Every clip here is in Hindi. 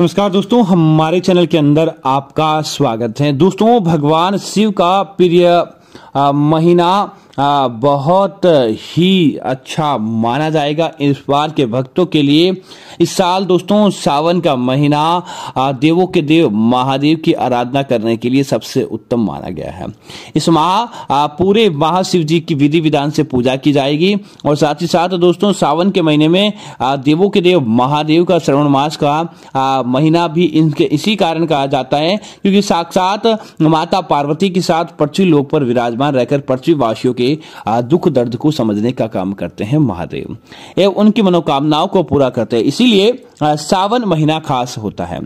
नमस्कार दोस्तों हमारे चैनल के अंदर आपका स्वागत है दोस्तों भगवान शिव का प्रिय महीना बहुत ही अच्छा माना जाएगा इस बार के भक्तों के लिए इस साल दोस्तों सावन का महीना देवों के देव महादेव की आराधना करने के लिए सबसे उत्तम माना गया है इस माह पूरे महाशिव जी की विधि विधान से पूजा की जाएगी और साथ ही साथ दोस्तों सावन के महीने में देवों के देव महादेव का श्रवण मास का महीना भी इनके इसी कारण कहा जाता है क्योंकि साक्षात माता पार्वती के साथ पृथ्वी लोक पर विराज विराजमान रहकर पृथ्वीवासियों के दुख दर्द को समझने का काम करते हैं महादेव एवं उनकी मनोकामनाओं को पूरा करते हैं इसीलिए सावन महीना खास होता है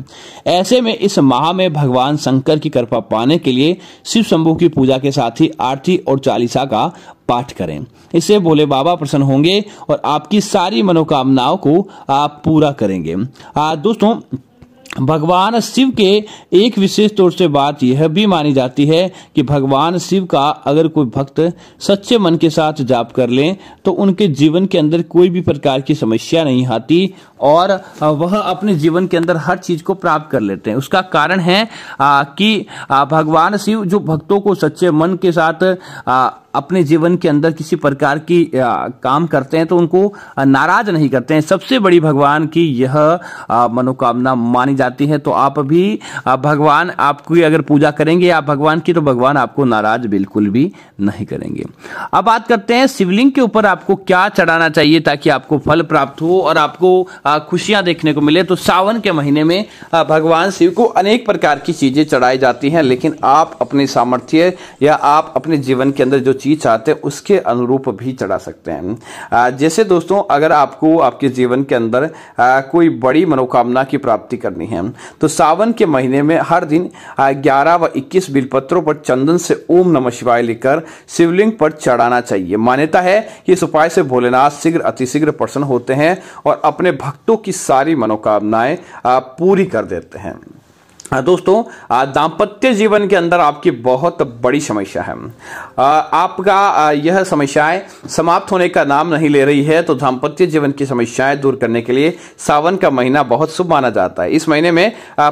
ऐसे में इस माह में भगवान शंकर की कृपा पाने के लिए शिव शंभु की पूजा के साथ ही आरती और चालीसा का पाठ करें इससे बोले बाबा प्रसन्न होंगे और आपकी सारी मनोकामनाओं को आप पूरा करेंगे आ, दोस्तों भगवान शिव के एक विशेष तौर से बात यह भी मानी जाती है कि भगवान शिव का अगर कोई भक्त सच्चे मन के साथ जाप कर ले तो उनके जीवन के अंदर कोई भी प्रकार की समस्या नहीं आती और वह अपने जीवन के अंदर हर चीज को प्राप्त कर लेते हैं उसका कारण है आ, कि आ, भगवान शिव जो भक्तों को सच्चे मन के साथ आ, अपने जीवन के अंदर किसी प्रकार की आ, काम करते हैं तो उनको नाराज नहीं करते हैं सबसे बड़ी भगवान की यह मनोकामना मानी जाती है तो आप भी आ, भगवान आपकी अगर पूजा करेंगे आप भगवान की तो भगवान आपको नाराज बिल्कुल भी नहीं करेंगे अब बात करते हैं शिवलिंग के ऊपर आपको क्या चढ़ाना चाहिए ताकि आपको फल प्राप्त हो और आपको आ, खुशियां देखने को मिले तो सावन के महीने में भगवान शिव को अनेक प्रकार की चीज़ें चढ़ाई जाती हैं लेकिन आप अपने सामर्थ्य या आप अपने जीवन के अंदर जो चीज़ चाहते हैं उसके अनुरूप भी चढ़ा सकते हैं जैसे दोस्तों अगर आपको आपके जीवन के अंदर कोई बड़ी मनोकामना की प्राप्ति करनी है तो सावन के महीने में हर दिन ग्यारह व इक्कीस बिलपत्रों पर चंदन से ओम नमः शिवाय लिखकर शिवलिंग पर चढ़ाना चाहिए मान्यता है कि इस उपाय से भोलेनाथ शीघ्र अतिशीघ्र प्रसन्न होते हैं और अपने भक्त भक्तों की सारी मनोकामनाएं पूरी कर देते हैं दोस्तों दाम्पत्य जीवन के अंदर आपकी बहुत बड़ी समस्या है आपका यह समस्याएं समाप्त होने का नाम नहीं ले रही है तो दाम्पत्य जीवन की समस्याएं दूर करने के लिए सावन का महीना बहुत शुभ माना जाता है इस महीने में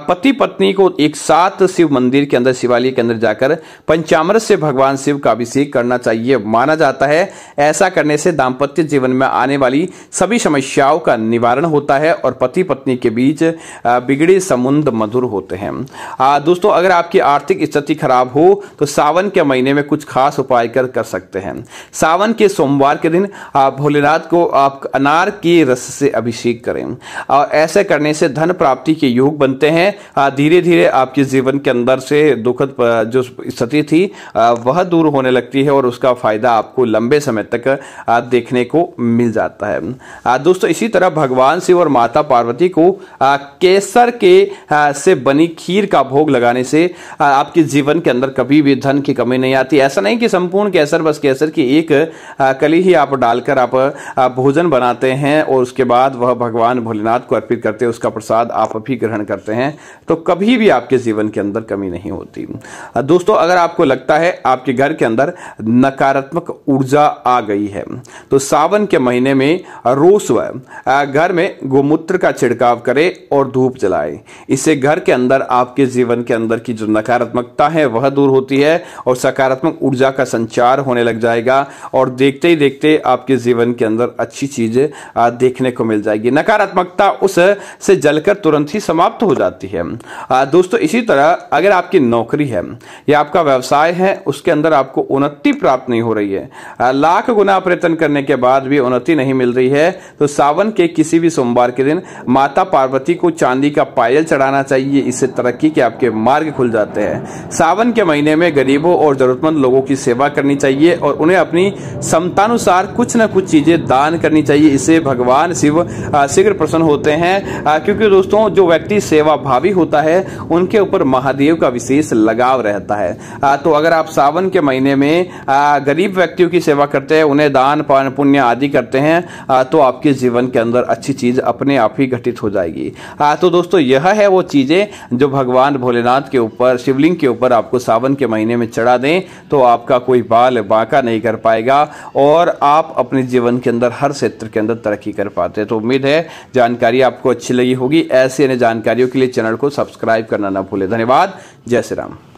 पति पत्नी को एक साथ शिव मंदिर के अंदर शिवालय के अंदर जाकर पंचामृत से भगवान शिव का अभिषेक करना चाहिए माना जाता है ऐसा करने से दाम्पत्य जीवन में आने वाली सभी समस्याओं का निवारण होता है और पति पत्नी के बीच बिगड़े समुद्र मधुर होते हैं हैं आ, दोस्तों अगर आपकी आर्थिक स्थिति खराब हो तो सावन के महीने में कुछ खास उपाय कर कर सकते हैं सावन के सोमवार के दिन आप भोलेनाथ को आप अनार के रस से अभिषेक करें और ऐसे करने से धन प्राप्ति के योग बनते हैं धीरे धीरे आपके जीवन के अंदर से दुखद जो स्थिति थी वह दूर होने लगती है और उसका फायदा आपको लंबे समय तक देखने को मिल जाता है दोस्तों इसी तरह भगवान शिव और माता पार्वती को केसर के से बनी खीर का भोग लगाने से आपके जीवन के अंदर कभी भी धन की कमी नहीं आती ऐसा नहीं कि संपूर्ण कैसर बस कैसर की एक कली ही आप डालकर आप भोजन बनाते हैं और उसके बाद वह भगवान भोलेनाथ को अर्पित करते हैं उसका प्रसाद आप भी ग्रहण करते हैं तो कभी भी आपके जीवन के अंदर कमी नहीं होती दोस्तों अगर आपको लगता है आपके घर के अंदर नकारात्मक ऊर्जा आ गई है तो सावन के महीने में रोस घर में गोमूत्र का छिड़काव करें और धूप जलाएं इससे घर के अंदर कर आपके जीवन के अंदर की जो नकारात्मकता है वह दूर होती है और सकारात्मक ऊर्जा का संचार होने लग जाएगा और देखते ही देखते आपके जीवन के अंदर अच्छी चीजें देखने को मिल जाएगी नकारात्मकता उस से जलकर तुरंत ही समाप्त हो जाती है दोस्तों इसी तरह अगर आपकी नौकरी है या आपका व्यवसाय है उसके अंदर आपको उन्नति प्राप्त नहीं हो रही है लाख गुना प्रयत्न करने के बाद भी उन्नति नहीं मिल रही है तो सावन के किसी भी सोमवार के दिन माता पार्वती को चांदी का पायल चढ़ाना चाहिए इससे तरक्की के आपके मार्ग खुल जाते हैं सावन के महीने में गरीबों और ज़रूरतमंद लोगों की सेवा करनी चाहिए और उन्हें अपनी क्षमतानुसार कुछ न कुछ चीज़ें दान करनी चाहिए इससे भगवान शिव शीघ्र प्रसन्न होते हैं क्योंकि दोस्तों जो व्यक्ति सेवा भावी होता है उनके ऊपर महादेव का विशेष लगाव रहता है तो अगर आप सावन के महीने में गरीब व्यक्तियों की सेवा करते हैं उन्हें दान पान पुण्य आदि करते हैं तो आपके जीवन के अंदर अच्छी चीज़ अपने आप ही घटित हो जाएगी तो दोस्तों यह है वो चीज़ें जो भगवान भोलेनाथ के ऊपर शिवलिंग के ऊपर आपको सावन के महीने में चढ़ा दें तो आपका कोई बाल बाका नहीं कर पाएगा और आप अपने जीवन के अंदर हर क्षेत्र के अंदर तरक्की कर पाते हैं तो उम्मीद है जानकारी आपको अच्छी लगी होगी ऐसी अन्य जानकारियों के लिए चैनल को सब्सक्राइब करना ना भूलें धन्यवाद जय श्री राम